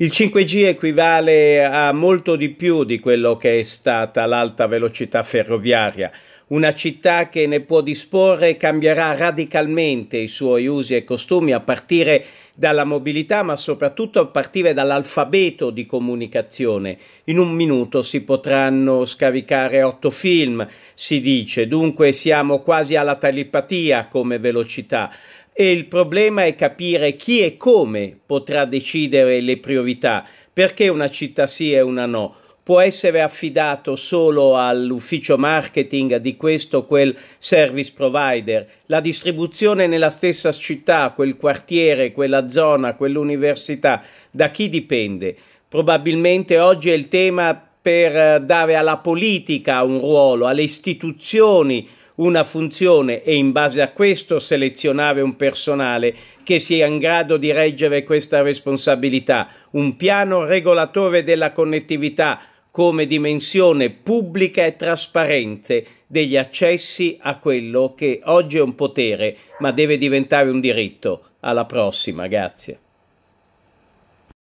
Il 5G equivale a molto di più di quello che è stata l'alta velocità ferroviaria, una città che ne può disporre cambierà radicalmente i suoi usi e costumi a partire dalla mobilità, ma soprattutto a partire dall'alfabeto di comunicazione. In un minuto si potranno scaricare otto film, si dice, dunque siamo quasi alla telepatia come velocità. E il problema è capire chi e come potrà decidere le priorità, perché una città sì e una no può essere affidato solo all'ufficio marketing di questo o quel service provider. La distribuzione nella stessa città, quel quartiere, quella zona, quell'università, da chi dipende? Probabilmente oggi è il tema per dare alla politica un ruolo, alle istituzioni una funzione e in base a questo selezionare un personale che sia in grado di reggere questa responsabilità, un piano regolatore della connettività, come dimensione pubblica e trasparente degli accessi a quello che oggi è un potere, ma deve diventare un diritto. Alla prossima, grazie.